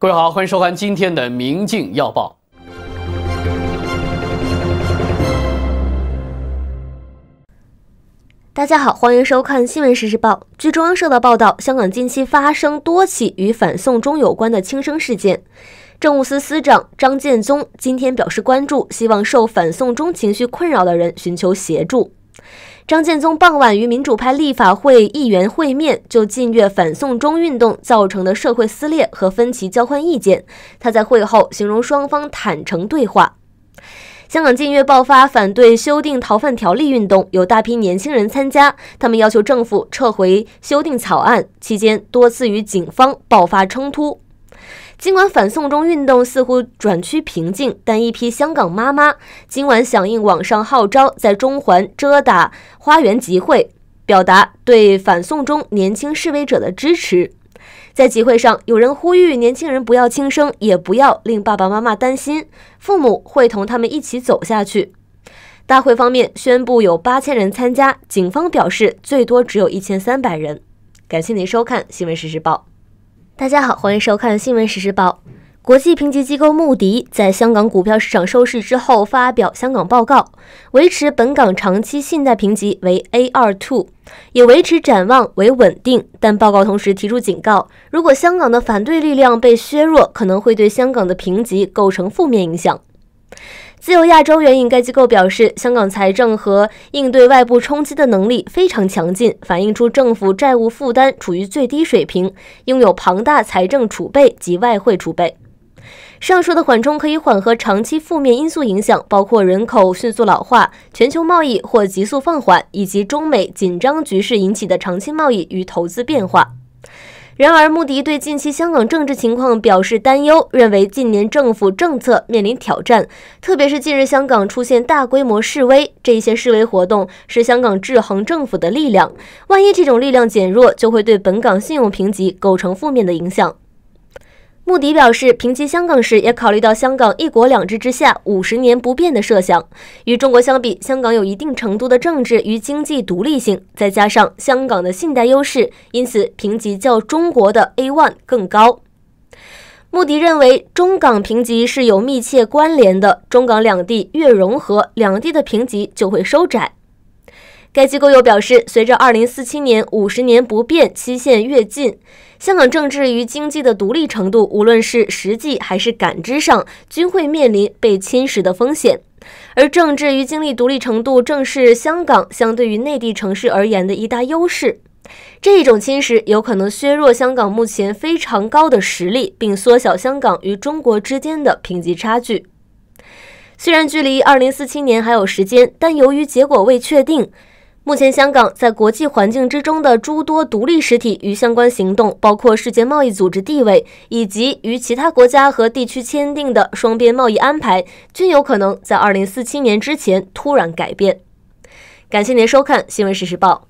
各位好，欢迎收看今天的《明镜要报》。大家好，欢迎收看《新闻实时报》。据中央社的报道，香港近期发生多起与反送中有关的轻生事件。政务司司长张建宗今天表示关注，希望受反送中情绪困扰的人寻求协助。张建宗傍晚与民主派立法会议员会面，就近月反送中运动造成的社会撕裂和分歧交换意见。他在会后形容双方坦诚对话。香港近月爆发反对修订逃犯条例运动，有大批年轻人参加，他们要求政府撤回修订草案，期间多次与警方爆发冲突。尽管反送中运动似乎转趋平静，但一批香港妈妈今晚响应网上号召，在中环遮打花园集会，表达对反送中年轻示威者的支持。在集会上，有人呼吁年轻人不要轻生，也不要令爸爸妈妈担心，父母会同他们一起走下去。大会方面宣布有八千人参加，警方表示最多只有一千三百人。感谢您收看《新闻实时报》。大家好，欢迎收看新闻实时报。国际评级机构穆迪在香港股票市场收市之后发表香港报告，维持本港长期信贷评级为 A2 Two，也维持展望为稳定。但报告同时提出警告，如果香港的反对力量被削弱，可能会对香港的评级构成负面影响。自由亚洲援引该机构表示，香港财政和应对外部冲击的能力非常强劲，反映出政府债务负担处于最低水平，拥有庞大财政储备及外汇储备。上述的缓冲可以缓和长期负面因素影响，包括人口迅速老化、全球贸易或急速放缓，以及中美紧张局势引起的长期贸易与投资变化。然而，穆迪对近期香港政治情况表示担忧，认为近年政府政策面临挑战，特别是近日香港出现大规模示威，这些示威活动是香港制衡政府的力量。万一这种力量减弱，就会对本港信用评级构成负面的影响。穆迪表示，评级香港时也考虑到香港“一国两制”之下五十年不变的设想。与中国相比，香港有一定程度的政治与经济独立性，再加上香港的信贷优势，因此评级较中国的 a one 更高。穆迪认为，中港评级是有密切关联的，中港两地越融合，两地的评级就会收窄。该机构又表示，随着2047年五十年不变期限越近，香港政治与经济的独立程度，无论是实际还是感知上，均会面临被侵蚀的风险。而政治与经济独立程度，正是香港相对于内地城市而言的一大优势。这种侵蚀有可能削弱香港目前非常高的实力，并缩小香港与中国之间的评级差距。虽然距离2047年还有时间，但由于结果未确定。目前，香港在国际环境之中的诸多独立实体与相关行动，包括世界贸易组织地位以及与其他国家和地区签订的双边贸易安排，均有可能在二零四七年之前突然改变。感谢您收看《新闻实时报》。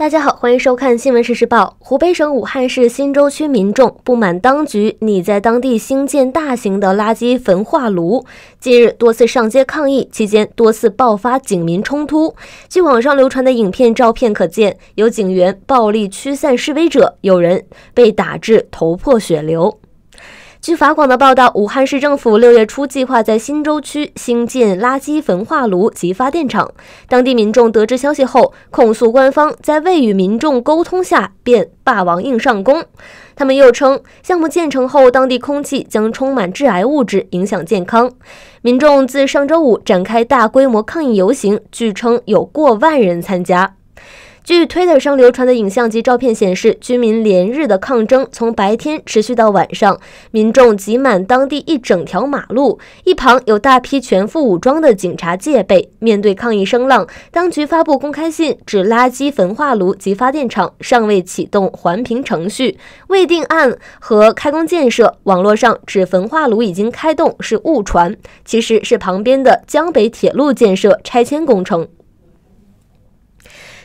大家好，欢迎收看《新闻时事报》。湖北省武汉市新洲区民众不满当局拟在当地兴建大型的垃圾焚化炉，近日多次上街抗议，期间多次爆发警民冲突。据网上流传的影片照片可见，有警员暴力驱散示威者，有人被打至头破血流。据法广的报道，武汉市政府六月初计划在新洲区兴建垃圾焚化炉及发电厂。当地民众得知消息后，控诉官方在未与民众沟通下便霸王硬上弓。他们又称，项目建成后，当地空气将充满致癌物质，影响健康。民众自上周五展开大规模抗议游行，据称有过万人参加。据 Twitter 上流传的影像及照片显示，居民连日的抗争从白天持续到晚上，民众挤满当地一整条马路，一旁有大批全副武装的警察戒备。面对抗议声浪，当局发布公开信，指垃圾焚化炉及发电厂尚未启动环评程序，未定案和开工建设。网络上指焚化炉已经开动是误传，其实是旁边的江北铁路建设拆迁工程。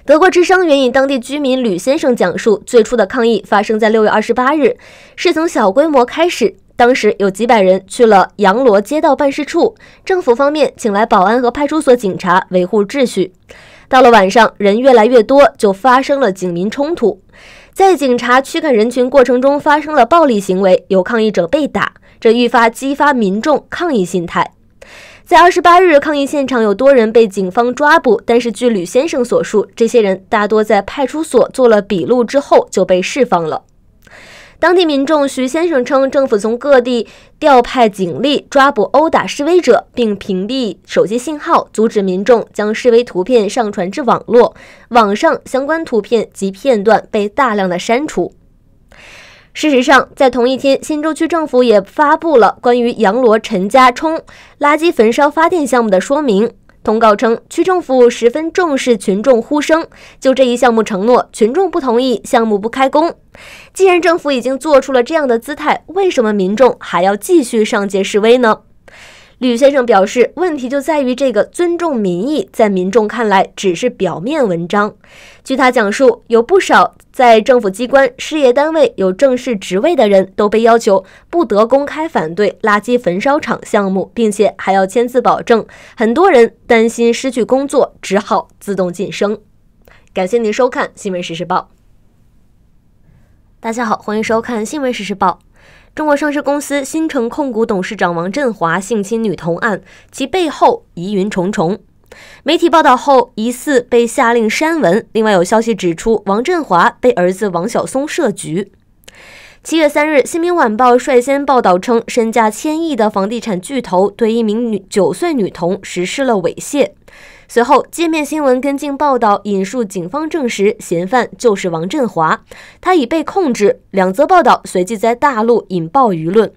德国之声援引当地居民吕先生讲述，最初的抗议发生在六月二十八日，是从小规模开始。当时有几百人去了阳罗街道办事处，政府方面请来保安和派出所警察维护秩序。到了晚上，人越来越多，就发生了警民冲突。在警察驱赶人群过程中发生了暴力行为，有抗议者被打，这愈发激发民众抗议心态。在二十八日抗议现场，有多人被警方抓捕，但是据吕先生所述，这些人大多在派出所做了笔录之后就被释放了。当地民众徐先生称，政府从各地调派警力抓捕殴打示威者，并屏蔽手机信号，阻止民众将示威图片上传至网络，网上相关图片及片段被大量的删除。事实上，在同一天，新洲区政府也发布了关于阳逻陈家冲垃圾焚烧发电项目的说明通告，称区政府十分重视群众呼声，就这一项目承诺，群众不同意，项目不开工。既然政府已经做出了这样的姿态，为什么民众还要继续上街示威呢？吕先生表示，问题就在于这个尊重民意，在民众看来只是表面文章。据他讲述，有不少在政府机关、事业单位有正式职位的人都被要求不得公开反对垃圾焚烧厂项目，并且还要签字保证。很多人担心失去工作，只好自动晋升。感谢您收看《新闻时事报》，大家好，欢迎收看《新闻时事报》。中国上市公司新城控股董事长王振华性侵女童案，其背后疑云重重。媒体报道后，疑似被下令删文。另外，有消息指出，王振华被儿子王晓松设局。七月三日，《新民晚报》率先报道称，身价千亿的房地产巨头对一名女九岁女童实施了猥亵。随后，界面新闻跟进报道，引述警方证实，嫌犯就是王振华，他已被控制。两则报道随即在大陆引爆舆论。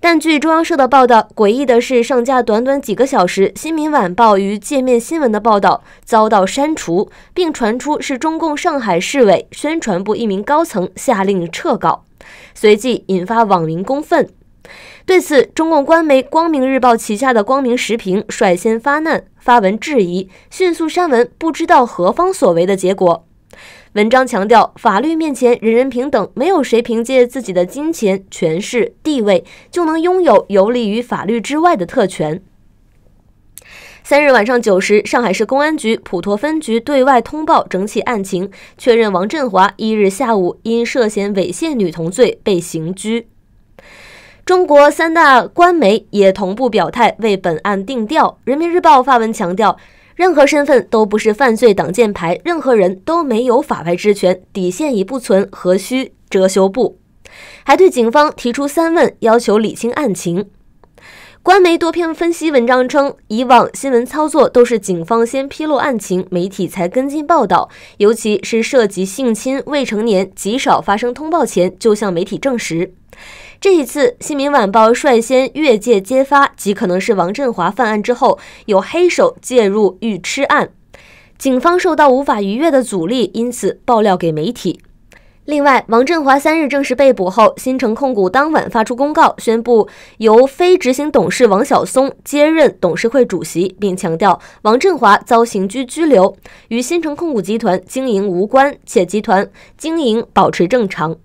但据中央社的报道，诡异的是，上架短短几个小时，《新民晚报》与界面新闻的报道遭到删除，并传出是中共上海市委宣传部一名高层下令撤稿，随即引发网民公愤。对此，中共官媒《光明日报》旗下的《光明时评》率先发难。发文质疑，迅速删文，不知道何方所为的结果。文章强调，法律面前人人平等，没有谁凭借自己的金钱、权势、地位就能拥有游离于法律之外的特权。三日晚上九时，上海市公安局普陀分局对外通报整起案情，确认王振华一日下午因涉嫌猥亵女童罪被刑拘。中国三大官媒也同步表态，为本案定调。人民日报发文强调，任何身份都不是犯罪挡箭牌，任何人都没有法外之权，底线已不存，何须遮羞布？还对警方提出三问，要求理清案情。官媒多篇分析文章称，以往新闻操作都是警方先披露案情，媒体才跟进报道，尤其是涉及性侵未成年，极少发生通报前就向媒体证实。这一次，《新民晚报》率先越界揭发，极可能是王振华犯案之后有黑手介入欲吃案，警方受到无法逾越的阻力，因此爆料给媒体。另外，王振华三日正式被捕后，新城控股当晚发出公告，宣布由非执行董事王晓松接任董事会主席，并强调王振华遭刑拘拘留与新城控股集团经营无关，且集团经营保持正常。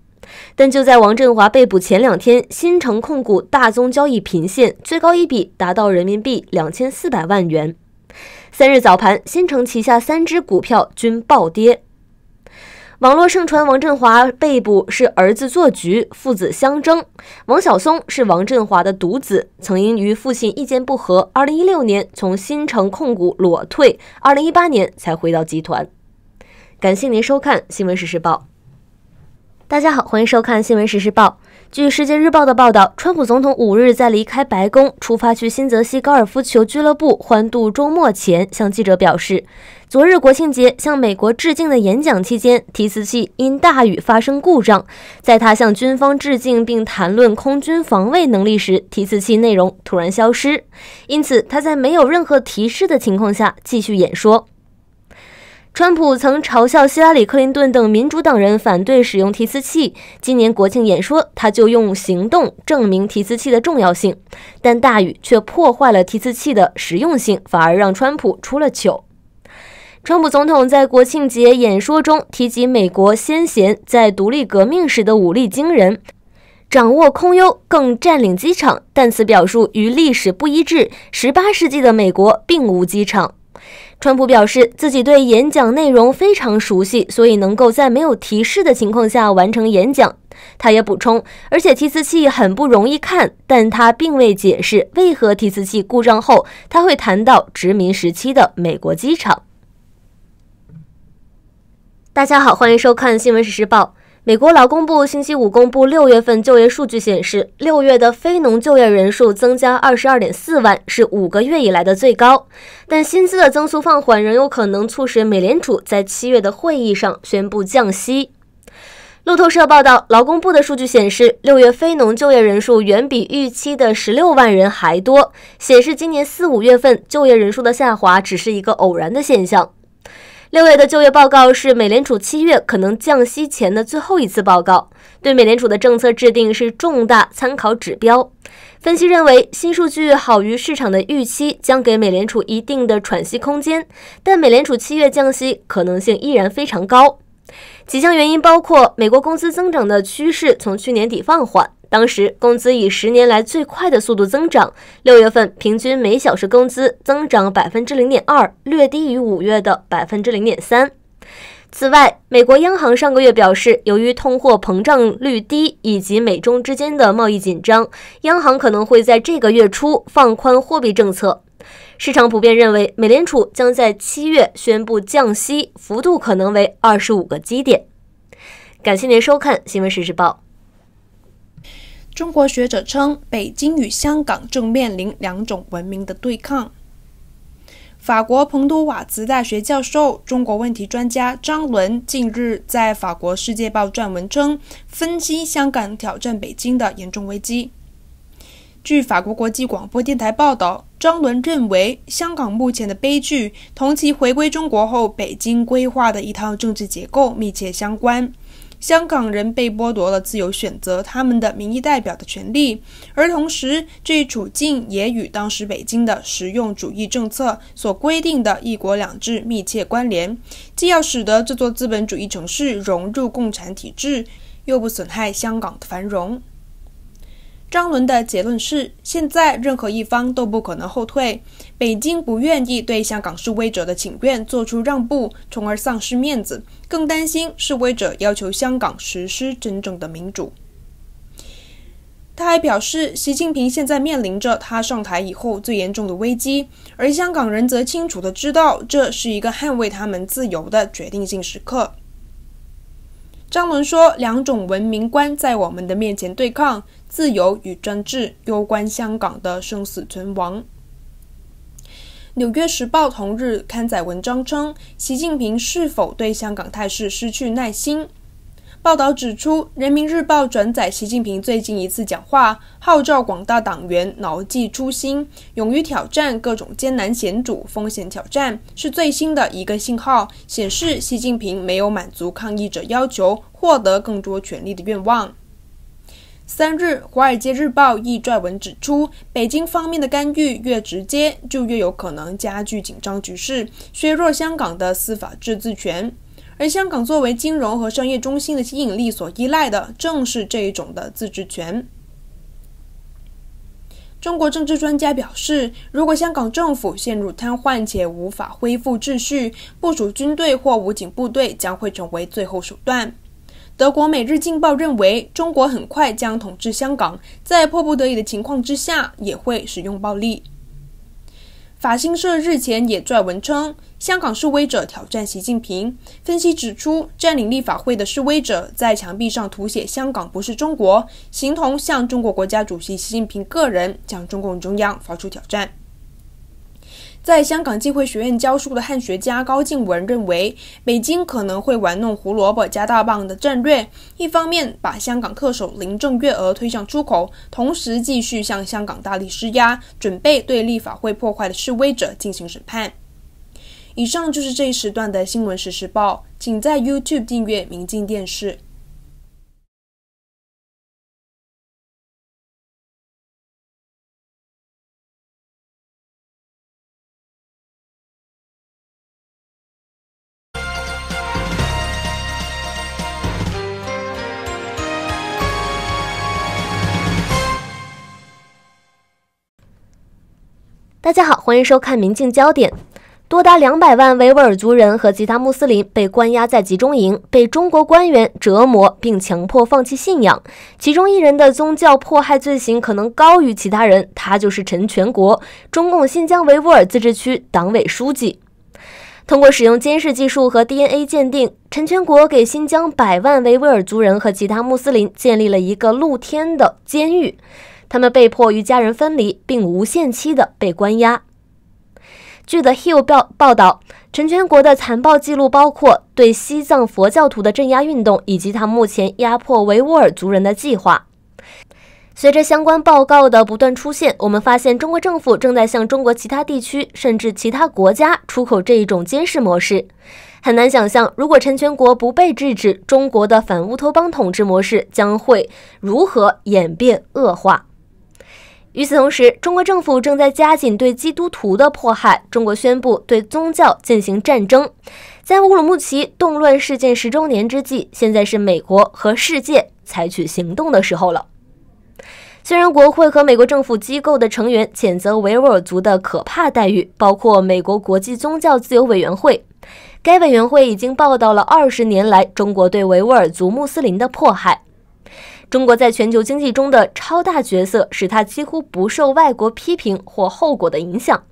但就在王振华被捕前两天，新城控股大宗交易频现，最高一笔达到人民币两千四百万元。三日早盘，新城旗下三只股票均暴跌。网络盛传王振华被捕是儿子做局，父子相争。王晓松是王振华的独子，曾因与父亲意见不合，二零一六年从新城控股裸退，二零一八年才回到集团。感谢您收看《新闻时事报》。大家好，欢迎收看《新闻时事报》。据《世界日报》的报道，川普总统五日在离开白宫、出发去新泽西高尔夫球俱乐部欢度周末前，向记者表示，昨日国庆节向美国致敬的演讲期间，提词器因大雨发生故障。在他向军方致敬并谈论空军防卫能力时，提词器内容突然消失，因此他在没有任何提示的情况下继续演说。川普曾嘲笑希拉里·克林顿等民主党人反对使用提词器。今年国庆演说，他就用行动证明提词器的重要性。但大雨却破坏了提词器的实用性，反而让川普出了糗。川普总统在国庆节演说中提及美国先贤在独立革命时的武力惊人，掌握空优更占领机场。但此表述与历史不一致。十八世纪的美国并无机场。川普表示自己对演讲内容非常熟悉，所以能够在没有提示的情况下完成演讲。他也补充，而且提词器很不容易看，但他并未解释为何提词器故障后他会谈到殖民时期的美国机场。大家好，欢迎收看《新闻实时报》。美国劳工部星期五公布六月份就业数据显示，六月的非农就业人数增加二十二点四万，是五个月以来的最高。但薪资的增速放缓仍有可能促使美联储在七月的会议上宣布降息。路透社报道，劳工部的数据显示，六月非农就业人数远比预期的十六万人还多，显示今年四五月份就业人数的下滑只是一个偶然的现象。六月的就业报告是美联储七月可能降息前的最后一次报告，对美联储的政策制定是重大参考指标。分析认为，新数据好于市场的预期，将给美联储一定的喘息空间，但美联储七月降息可能性依然非常高。几项原因包括：美国工资增长的趋势从去年底放缓。当时工资以十年来最快的速度增长，六月份平均每小时工资增长百分之零点二，略低于五月的百分之零点三。此外，美国央行上个月表示，由于通货膨胀率低以及美中之间的贸易紧张，央行可能会在这个月初放宽货币政策。市场普遍认为，美联储将在七月宣布降息，幅度可能为二十五个基点。感谢您收看《新闻时事报》。中国学者称，北京与香港正面临两种文明的对抗。法国彭多瓦茨大学教授、中国问题专家张伦近日在法国《世界报》撰文称，分析香港挑战北京的严重危机。据法国国际广播电台报道，张伦认为，香港目前的悲剧同其回归中国后北京规划的一套政治结构密切相关。香港人被剥夺了自由选择他们的民意代表的权利，而同时这一处境也与当时北京的实用主义政策所规定的一国两制密切关联。既要使得这座资本主义城市融入共产体制，又不损害香港的繁荣。张伦的结论是：现在任何一方都不可能后退。北京不愿意对香港示威者的请愿做出让步，从而丧失面子。更担心示威者要求香港实施真正的民主。他还表示，习近平现在面临着他上台以后最严重的危机，而香港人则清楚的知道这是一个捍卫他们自由的决定性时刻。张伦说，两种文明观在我们的面前对抗，自由与专制，攸关香港的生死存亡。《纽约时报》同日刊载文章称，习近平是否对香港态势失去耐心？报道指出，《人民日报》转载习近平最近一次讲话，号召广大党员牢记初心，勇于挑战各种艰难险阻。风险挑战是最新的一个信号，显示习近平没有满足抗议者要求获得更多权力的愿望。三日，《华尔街日报》易撰文指出，北京方面的干预越直接，就越有可能加剧紧张局势，削弱香港的司法自治权。而香港作为金融和商业中心的吸引力所依赖的，正是这一种的自治权。中国政治专家表示，如果香港政府陷入瘫痪且无法恢复秩序，部署军队或武警部队将会成为最后手段。德国《每日镜报》认为，中国很快将统治香港，在迫不得已的情况之下，也会使用暴力。法新社日前也撰文称，香港示威者挑战习近平。分析指出，占领立法会的示威者在墙壁上涂写“香港不是中国”，形同向中国国家主席习近平个人、向中共中央发出挑战。在香港浸会学院教书的汉学家高静文认为，北京可能会玩弄胡萝卜加大棒的战略，一方面把香港特首林郑月娥推向出口，同时继续向香港大力施压，准备对立法会破坏的示威者进行审判。以上就是这一时段的新闻实时报，请在 YouTube 订阅明镜电视。大家好，欢迎收看《明镜焦点》。多达两百万维吾尔族人和其他穆斯林被关押在集中营，被中国官员折磨并强迫放弃信仰。其中一人的宗教迫害罪行可能高于其他人，他就是陈全国，中共新疆维吾尔自治区党委书记。通过使用监视技术和 DNA 鉴定，陈全国给新疆百万维吾尔族人和其他穆斯林建立了一个露天的监狱。他们被迫与家人分离，并无限期的被关押。据 The Hill 报报道，陈全国的残暴记录包括对西藏佛教徒的镇压运动，以及他目前压迫维吾尔族人的计划。随着相关报告的不断出现，我们发现中国政府正在向中国其他地区，甚至其他国家出口这一种监视模式。很难想象，如果陈全国不被制止，中国的反乌托邦统治模式将会如何演变恶化。与此同时，中国政府正在加紧对基督徒的迫害。中国宣布对宗教进行战争。在乌鲁木齐动乱事件十周年之际，现在是美国和世界采取行动的时候了。虽然国会和美国政府机构的成员谴责维吾尔族的可怕待遇，包括美国国际宗教自由委员会，该委员会已经报道了二十年来中国对维吾尔族穆斯林的迫害。中国在全球经济中的超大角色使它几乎不受外国批评或后果的影响。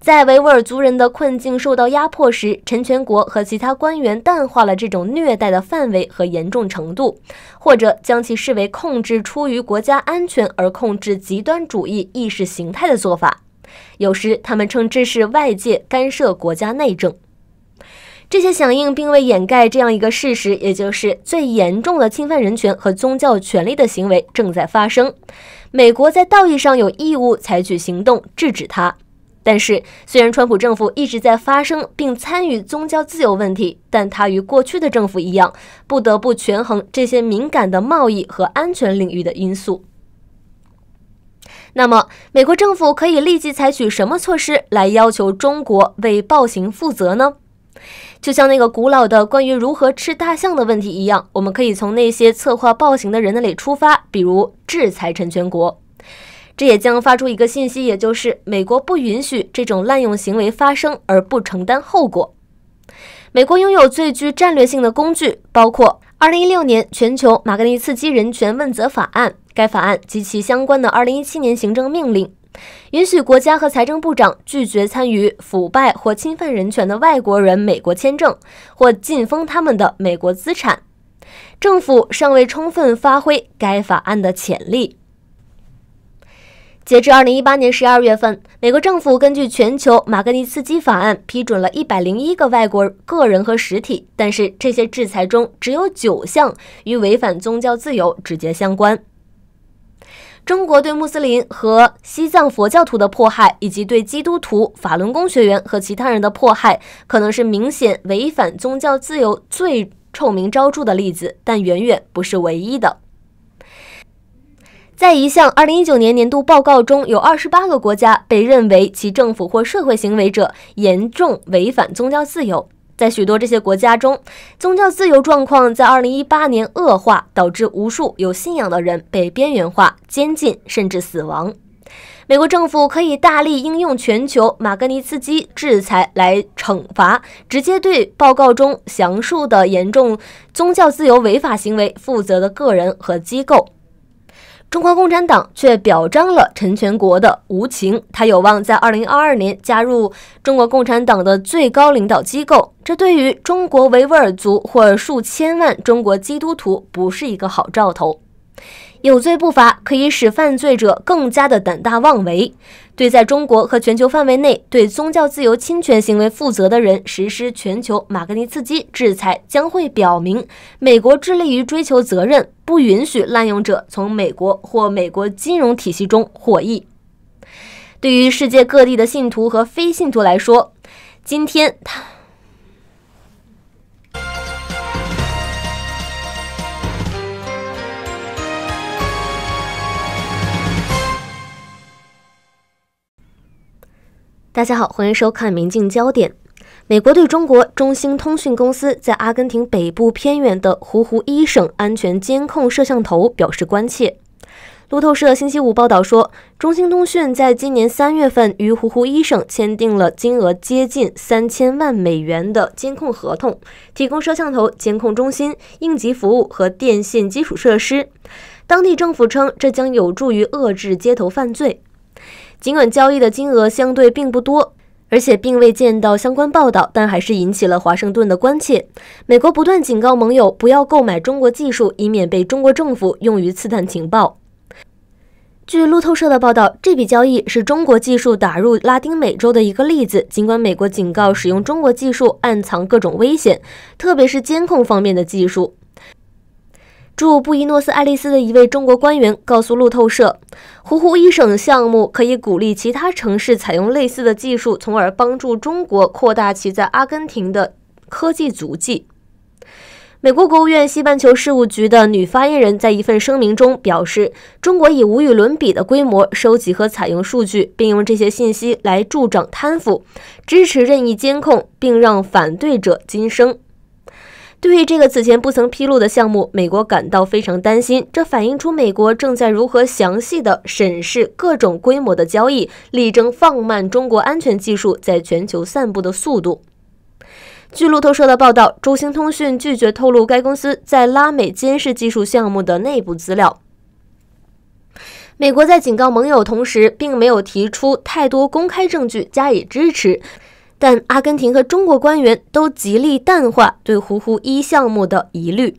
在维吾尔族人的困境受到压迫时，陈全国和其他官员淡化了这种虐待的范围和严重程度，或者将其视为控制出于国家安全而控制极端主义意识形态的做法。有时，他们称这是外界干涉国家内政。这些响应并未掩盖这样一个事实，也就是最严重的侵犯人权和宗教权利的行为正在发生。美国在道义上有义务采取行动制止它。但是，虽然川普政府一直在发声并参与宗教自由问题，但他与过去的政府一样，不得不权衡这些敏感的贸易和安全领域的因素。那么，美国政府可以立即采取什么措施来要求中国为暴行负责呢？就像那个古老的关于如何吃大象的问题一样，我们可以从那些策划暴行的人那里出发，比如制裁陈全国。这也将发出一个信息，也就是美国不允许这种滥用行为发生而不承担后果。美国拥有最具战略性的工具，包括2016年全球马格尼茨基人权问责法案，该法案及其相关的2017年行政命令。允许国家和财政部长拒绝参与腐败或侵犯人权的外国人美国签证，或禁封他们的美国资产。政府尚未充分发挥该法案的潜力。截至2018年12月份，美国政府根据全球马格尼茨基法案批准了101个外国个人和实体，但是这些制裁中只有九项与违反宗教自由直接相关。中国对穆斯林和西藏佛教徒的迫害，以及对基督徒、法轮功学员和其他人的迫害，可能是明显违反宗教自由最臭名昭著的例子，但远远不是唯一的。在一项2019年年度报告中，有28个国家被认为其政府或社会行为者严重违反宗教自由。在许多这些国家中，宗教自由状况在2018年恶化，导致无数有信仰的人被边缘化、监禁，甚至死亡。美国政府可以大力应用全球马格尼茨基制裁来惩罚直接对报告中详述的严重宗教自由违法行为负责的个人和机构。中国共产党却表彰了陈全国的无情，他有望在二零二二年加入中国共产党的最高领导机构，这对于中国维吾尔族或数千万中国基督徒不是一个好兆头。有罪不罚可以使犯罪者更加的胆大妄为。对在中国和全球范围内对宗教自由侵权行为负责的人实施全球马格尼茨基制裁，将会表明美国致力于追求责任，不允许滥用者从美国或美国金融体系中获益。对于世界各地的信徒和非信徒来说，今天他。大家好，欢迎收看《明镜焦点》。美国对中国中兴通讯公司在阿根廷北部偏远的胡胡一省安全监控摄像头表示关切。路透社星期五报道说，中兴通讯在今年三月份与胡胡一省签订了金额接近三千万美元的监控合同，提供摄像头、监控中心、应急服务和电线基础设施。当地政府称，这将有助于遏制街头犯罪。尽管交易的金额相对并不多，而且并未见到相关报道，但还是引起了华盛顿的关切。美国不断警告盟友不要购买中国技术，以免被中国政府用于刺探情报。据路透社的报道，这笔交易是中国技术打入拉丁美洲的一个例子。尽管美国警告，使用中国技术暗藏各种危险，特别是监控方面的技术。驻布宜诺斯艾利斯的一位中国官员告诉路透社：“胡胡一省项目可以鼓励其他城市采用类似的技术，从而帮助中国扩大其在阿根廷的科技足迹。”美国国务院西半球事务局的女发言人，在一份声明中表示：“中国以无与伦比的规模收集和采用数据，并用这些信息来助长贪腐、支持任意监控，并让反对者噤声。”对于这个此前不曾披露的项目，美国感到非常担心。这反映出美国正在如何详细地审视各种规模的交易，力争放慢中国安全技术在全球散布的速度。据路透社的报道，中兴通讯拒绝透露该公司在拉美监视技术项目的内部资料。美国在警告盟友同时，并没有提出太多公开证据加以支持。但阿根廷和中国官员都极力淡化对胡胡一”项目的疑虑。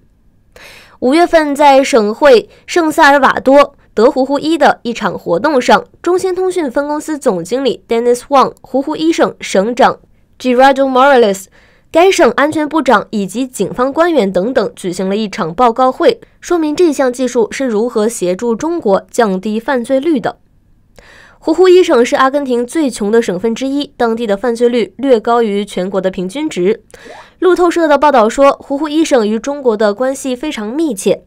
五月份，在省会圣萨尔瓦多德胡胡一的一场活动上，中兴通讯分公司总经理 Dennis Wang、胡胡一省省长 Gerardo Morales、该省安全部长以及警方官员等等举行了一场报告会，说明这项技术是如何协助中国降低犯罪率的。胡胡一省是阿根廷最穷的省份之一，当地的犯罪率略高于全国的平均值。路透社的报道说，胡胡一省与中国的关系非常密切，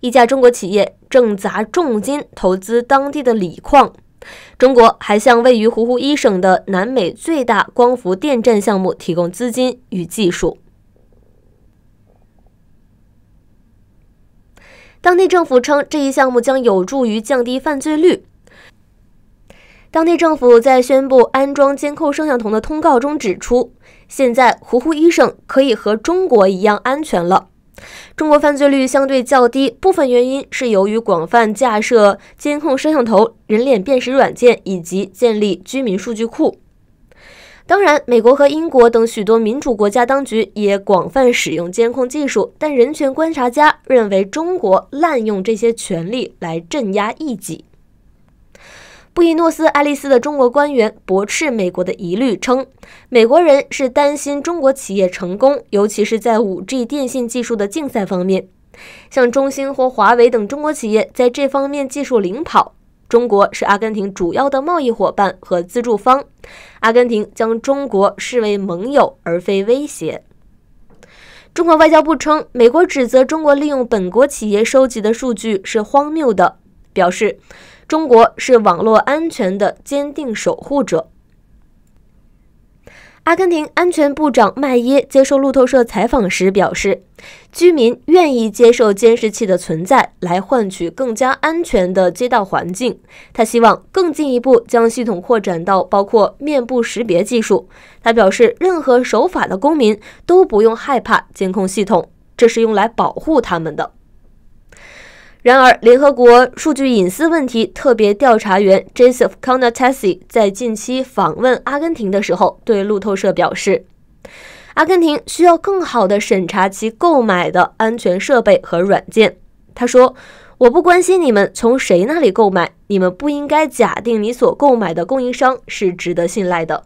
一家中国企业正砸重金投资当地的锂矿。中国还向位于胡胡一省的南美最大光伏电站项目提供资金与技术。当地政府称，这一项目将有助于降低犯罪率。当地政府在宣布安装监控摄像头的通告中指出，现在胡胡医生可以和中国一样安全了。中国犯罪率相对较低，部分原因是由于广泛架设监控摄像头、人脸辨识软件以及建立居民数据库。当然，美国和英国等许多民主国家当局也广泛使用监控技术，但人权观察家认为，中国滥用这些权力来镇压异己。布宜诺斯艾利斯的中国官员驳斥美国的疑虑，称美国人是担心中国企业成功，尤其是在 5G 电信技术的竞赛方面，像中兴或华为等中国企业在这方面技术领跑。中国是阿根廷主要的贸易伙伴和资助方，阿根廷将中国视为盟友而非威胁。中国外交部称，美国指责中国利用本国企业收集的数据是荒谬的，表示。中国是网络安全的坚定守护者。阿根廷安全部长麦耶接受路透社采访时表示，居民愿意接受监视器的存在，来换取更加安全的街道环境。他希望更进一步将系统扩展到包括面部识别技术。他表示，任何守法的公民都不用害怕监控系统，这是用来保护他们的。然而，联合国数据隐私问题特别调查员 Joseph c o n a r a s i 在近期访问阿根廷的时候，对路透社表示：“阿根廷需要更好的审查其购买的安全设备和软件。”他说：“我不关心你们从谁那里购买，你们不应该假定你所购买的供应商是值得信赖的。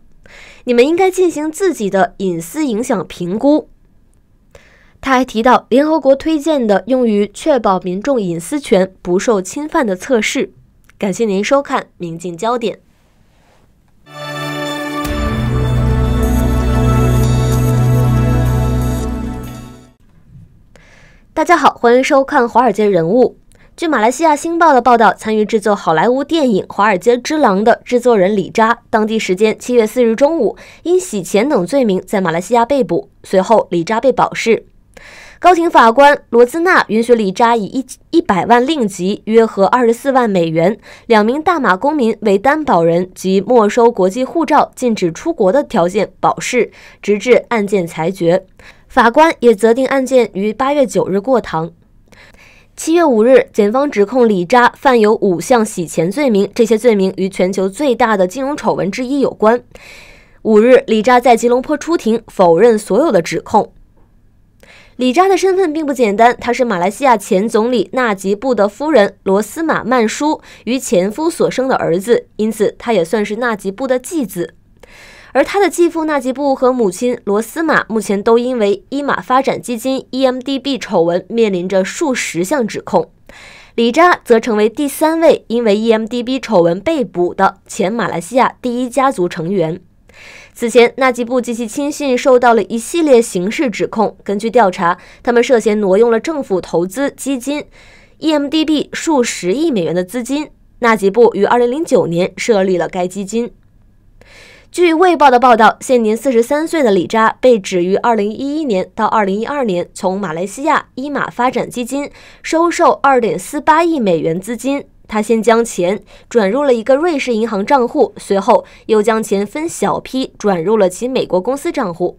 你们应该进行自己的隐私影响评估。”他还提到，联合国推荐的用于确保民众隐私权不受侵犯的测试。感谢您收看《明镜焦点》。大家好，欢迎收看《华尔街人物》。据马来西亚《星报》的报道，参与制作好莱坞电影《华尔街之狼》的制作人李扎，当地时间七月四日中午因洗钱等罪名在马来西亚被捕，随后李扎被保释。高庭法官罗兹纳允许李扎以一一百万令吉（约合二十四万美元），两名大马公民为担保人及没收国际护照、禁止出国的条件保释，直至案件裁决。法官也责令案件于八月九日过堂。七月五日，检方指控李扎犯有五项洗钱罪名，这些罪名与全球最大的金融丑闻之一有关。五日，李扎在吉隆坡出庭否认所有的指控。李扎的身份并不简单，他是马来西亚前总理纳吉布的夫人罗斯玛曼舒与前夫所生的儿子，因此他也算是纳吉布的继子。而他的继父纳吉布和母亲罗斯玛目前都因为伊玛发展基金 （EMDB） 丑闻面临着数十项指控，李扎则成为第三位因为 EMDB 丑闻被捕的前马来西亚第一家族成员。此前，纳吉布及其亲信受到了一系列刑事指控。根据调查，他们涉嫌挪用了政府投资基金 EMDB 数十亿美元的资金。纳吉布于2009年设立了该基金。据《卫报》的报道，现年43岁的李扎被指于2011年到2012年从马来西亚伊玛发展基金收受2.48亿美元资金。他先将钱转入了一个瑞士银行账户，随后又将钱分小批转入了其美国公司账户。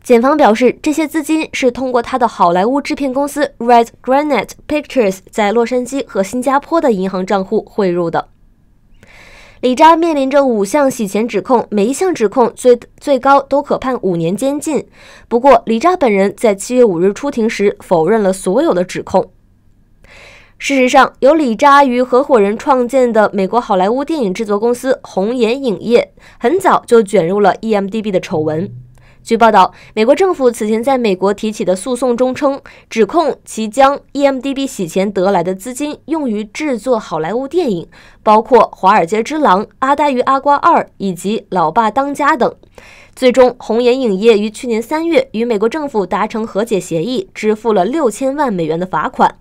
检方表示，这些资金是通过他的好莱坞制片公司 Red Granite Pictures 在洛杉矶和新加坡的银行账户汇入的。李扎面临着五项洗钱指控，每一项指控最最高都可判五年监禁。不过，李扎本人在七月五日出庭时否认了所有的指控。事实上，由李扎与合伙人创建的美国好莱坞电影制作公司红岩影业很早就卷入了 EMDB 的丑闻。据报道，美国政府此前在美国提起的诉讼中称，指控其将 EMDB 洗钱得来的资金用于制作好莱坞电影，包括《华尔街之狼》《阿呆与阿瓜二》以及《老爸当家》等。最终，红岩影业于去年三月与美国政府达成和解协议，支付了六千万美元的罚款。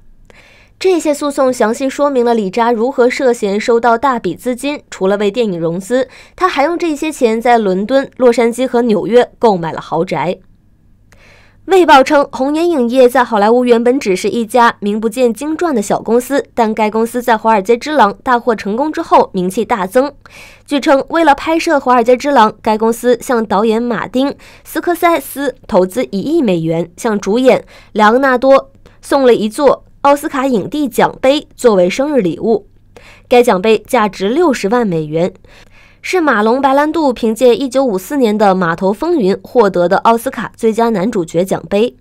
这些诉讼详细说明了李扎如何涉嫌收到大笔资金。除了为电影融资，他还用这些钱在伦敦、洛杉矶和纽约购买了豪宅。《卫报》称，红岩影业在好莱坞原本只是一家名不见经传的小公司，但该公司在《华尔街之狼》大获成功之后名气大增。据称，为了拍摄《华尔街之狼》，该公司向导演马丁·斯科塞斯投资一亿美元，向主演莱昂纳多送了一座。奥斯卡影帝奖杯作为生日礼物，该奖杯价值六十万美元，是马龙·白兰度凭借一九五四年的《码头风云》获得的奥斯卡最佳男主角奖杯。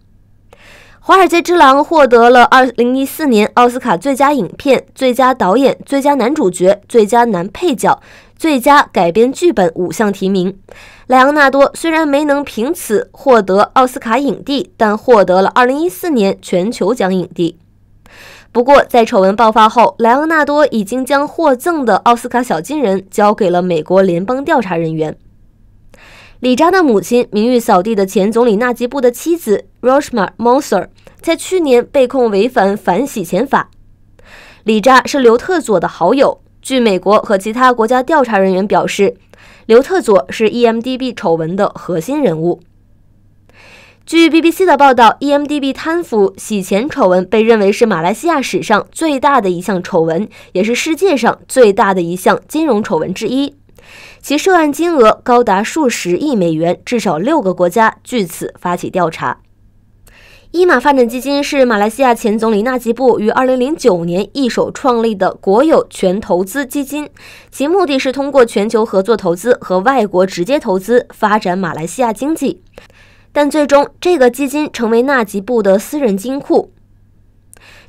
《华尔街之狼》获得了二零一四年奥斯卡最佳影片、最佳导演、最佳男主角、最佳男配角、最佳改编剧本五项提名。莱昂纳多虽然没能凭此获得奥斯卡影帝，但获得了二零一四年全球奖影帝。不过，在丑闻爆发后，莱昂纳多已经将获赠的奥斯卡小金人交给了美国联邦调查人员。李扎的母亲、名誉扫地的前总理纳吉布的妻子 Rashma m o s e r 在去年被控违反反洗钱法。李扎是刘特佐的好友。据美国和其他国家调查人员表示，刘特佐是 EMDB 丑闻的核心人物。据 BBC 的报道，EMDB 贪腐洗钱丑闻被认为是马来西亚史上最大的一项丑闻，也是世界上最大的一项金融丑闻之一，其涉案金额高达数十亿美元，至少六个国家据此发起调查。伊马发展基金是马来西亚前总理纳吉布于2009年一手创立的国有全投资基金，其目的是通过全球合作投资和外国直接投资发展马来西亚经济。但最终，这个基金成为纳吉布的私人金库。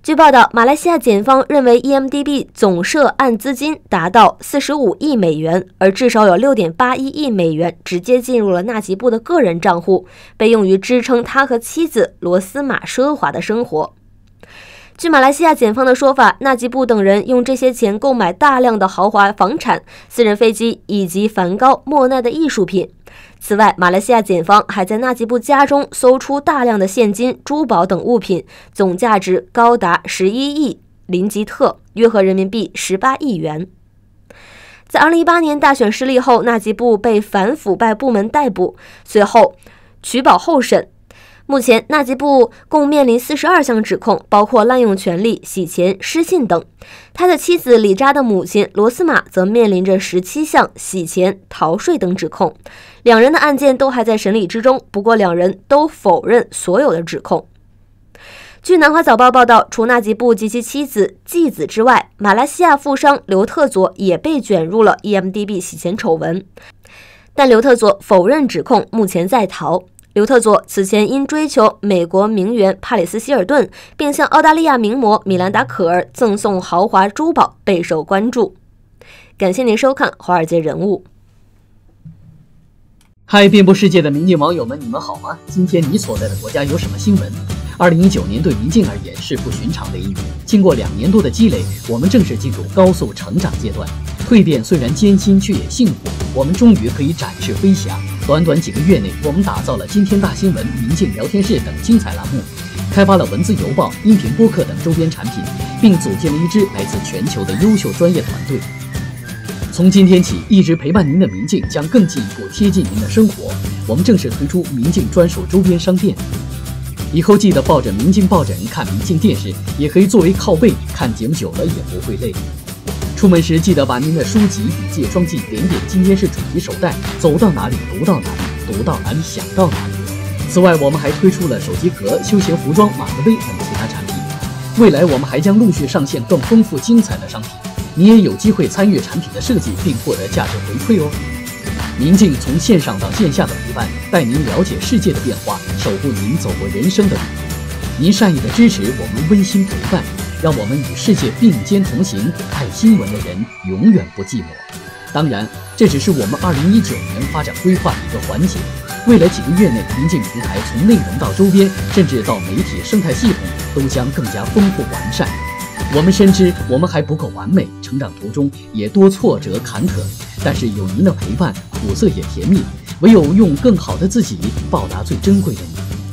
据报道，马来西亚检方认为，EMDB 总涉案资金达到四十五亿美元，而至少有六点八一亿美元直接进入了纳吉布的个人账户，被用于支撑他和妻子罗斯玛奢华的生活。据马来西亚检方的说法，纳吉布等人用这些钱购买大量的豪华房产、私人飞机以及梵高、莫奈的艺术品。此外，马来西亚警方还在纳吉布家中搜出大量的现金、珠宝等物品，总价值高达11亿林吉特，约合人民币18亿元。在2018年大选失利后，纳吉布被反腐败部门逮捕，随后取保候审。目前，纳吉布共面临四十二项指控，包括滥用权力、洗钱、失信等。他的妻子李扎的母亲罗斯玛则面临着十七项洗钱、逃税等指控。两人的案件都还在审理之中，不过两人都否认所有的指控。据《南华早报》报道，除纳吉布及其妻子继子之外，马来西亚富商刘特佐也被卷入了 EMDB 洗钱丑闻，但刘特佐否认指控，目前在逃。刘特佐此前因追求美国名媛帕里斯希尔顿，并向澳大利亚名模米兰达可儿赠送豪华珠宝，备受关注。感谢您收看《华尔街人物》。嗨，遍布世界的民利网友们，你们好吗？今天你所在的国家有什么新闻？二零一九年对明镜而言是不寻常的一年。经过两年多的积累，我们正式进入高速成长阶段，蜕变虽然艰辛，却也幸福。我们终于可以展翅飞翔。短短几个月内，我们打造了《今天大新闻》《明镜聊天室》等精彩栏目，开发了文字邮报、音频播客等周边产品，并组建了一支来自全球的优秀专业团队。从今天起，一直陪伴您的明镜将更进一步贴近您的生活。我们正式推出明镜专属周边商店。以后记得抱着明镜抱枕看明镜电视，也可以作为靠背，看节目久了也不会累。出门时记得把您的书籍笔记装进点点，今天是主题手袋，走到哪里读到哪里，读到哪里想到哪里。此外，我们还推出了手机壳、休闲服装、马克杯等其他产品。未来我们还将陆续上线更丰富精彩的商品，你也有机会参与产品的设计并获得价值回馈哦。宁静从线上到线下的陪伴，带您了解世界的变化，守护您走过人生的旅途。您善意的支持，我们温馨陪伴，让我们与世界并肩同行。爱新闻的人永远不寂寞。当然，这只是我们二零一九年发展规划的一个环节。未来几个月内，宁静平台从内容到周边，甚至到媒体生态系统，都将更加丰富完善。我们深知我们还不够完美，成长途中也多挫折坎坷。但是有您的陪伴，苦涩也甜蜜。唯有用更好的自己报答最珍贵的你。